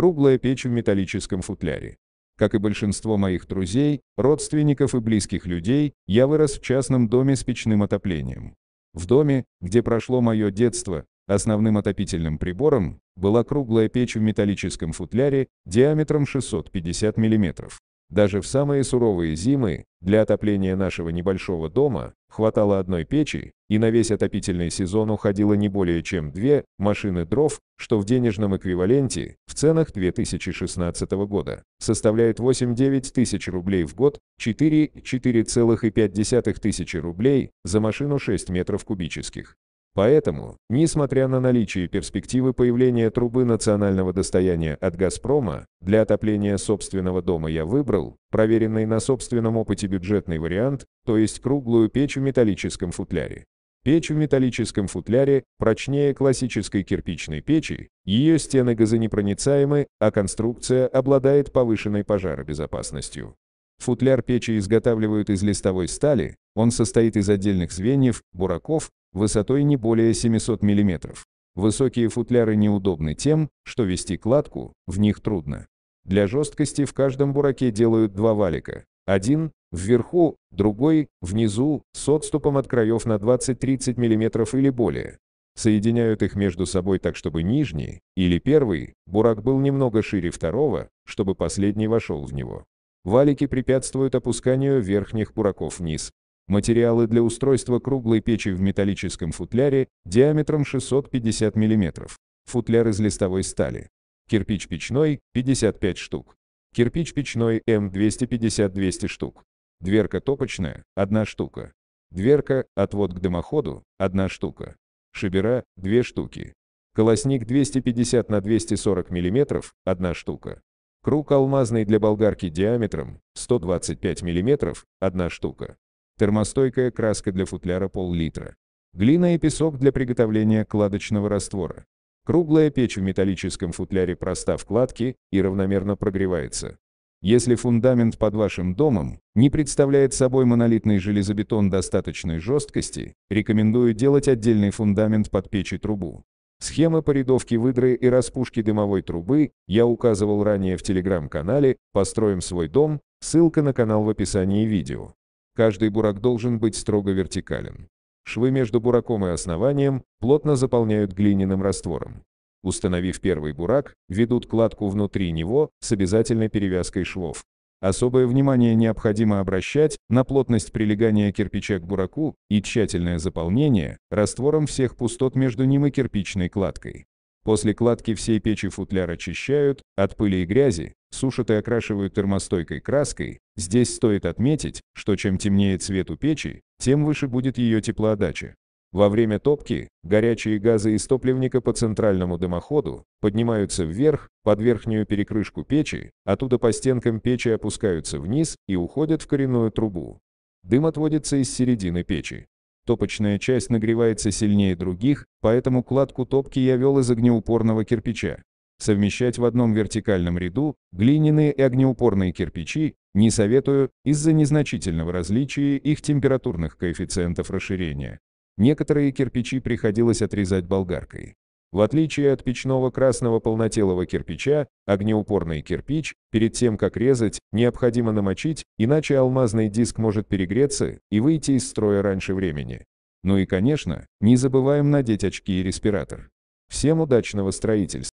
круглая печь в металлическом футляре. Как и большинство моих друзей, родственников и близких людей, я вырос в частном доме с печным отоплением. В доме, где прошло мое детство, основным отопительным прибором была круглая печь в металлическом футляре диаметром 650 мм. Даже в самые суровые зимы для отопления нашего небольшого дома хватало одной печи, и на весь отопительный сезон уходило не более чем две машины дров, что в денежном эквиваленте ценах 2016 года, составляет 8-9 тысяч рублей в год, 4,4,5 тысячи рублей за машину 6 метров кубических. Поэтому, несмотря на наличие перспективы появления трубы национального достояния от «Газпрома», для отопления собственного дома я выбрал, проверенный на собственном опыте бюджетный вариант, то есть круглую печь в металлическом футляре. Печь в металлическом футляре, прочнее классической кирпичной печи, ее стены газонепроницаемы, а конструкция обладает повышенной пожаробезопасностью. Футляр печи изготавливают из листовой стали, он состоит из отдельных звеньев, бураков, высотой не более 700 мм. Высокие футляры неудобны тем, что вести кладку в них трудно. Для жесткости в каждом бураке делают два валика, один, вверху, другой, внизу, с отступом от краев на 20-30 мм или более. Соединяют их между собой так, чтобы нижний, или первый, бурак был немного шире второго, чтобы последний вошел в него. Валики препятствуют опусканию верхних бураков вниз. Материалы для устройства круглой печи в металлическом футляре диаметром 650 мм. Футляр из листовой стали. Кирпич печной, 55 штук. Кирпич печной М250-200 штук. Дверка топочная – 1 штука. Дверка, отвод к дымоходу – 1 штука. Шибера – 2 штуки. Колосник 250 на 240 мм – 1 штука. Круг алмазный для болгарки диаметром 125 мм – 1 штука. Термостойкая краска для футляра пол-литра. Глина и песок для приготовления кладочного раствора. Круглая печь в металлическом футляре проста вкладки и равномерно прогревается. Если фундамент под вашим домом не представляет собой монолитный железобетон достаточной жесткости, рекомендую делать отдельный фундамент под печь и трубу. Схема порядовки выдры и распушки дымовой трубы я указывал ранее в телеграм-канале «Построим свой дом», ссылка на канал в описании видео. Каждый бурак должен быть строго вертикален. Швы между бураком и основанием плотно заполняют глиняным раствором. Установив первый бурак, ведут кладку внутри него с обязательной перевязкой швов. Особое внимание необходимо обращать на плотность прилегания кирпича к бураку и тщательное заполнение раствором всех пустот между ним и кирпичной кладкой. После кладки всей печи футляр очищают от пыли и грязи, сушат и окрашивают термостойкой краской. Здесь стоит отметить, что чем темнее цвет у печи, тем выше будет ее теплоотдача. Во время топки горячие газы из топливника по центральному дымоходу поднимаются вверх, под верхнюю перекрышку печи, оттуда по стенкам печи опускаются вниз и уходят в коренную трубу. Дым отводится из середины печи. Топочная часть нагревается сильнее других, поэтому кладку топки я вел из огнеупорного кирпича. Совмещать в одном вертикальном ряду глиняные и огнеупорные кирпичи не советую, из-за незначительного различия их температурных коэффициентов расширения. Некоторые кирпичи приходилось отрезать болгаркой. В отличие от печного красного полнотелого кирпича, огнеупорный кирпич, перед тем как резать, необходимо намочить, иначе алмазный диск может перегреться и выйти из строя раньше времени. Ну и конечно, не забываем надеть очки и респиратор. Всем удачного строительства!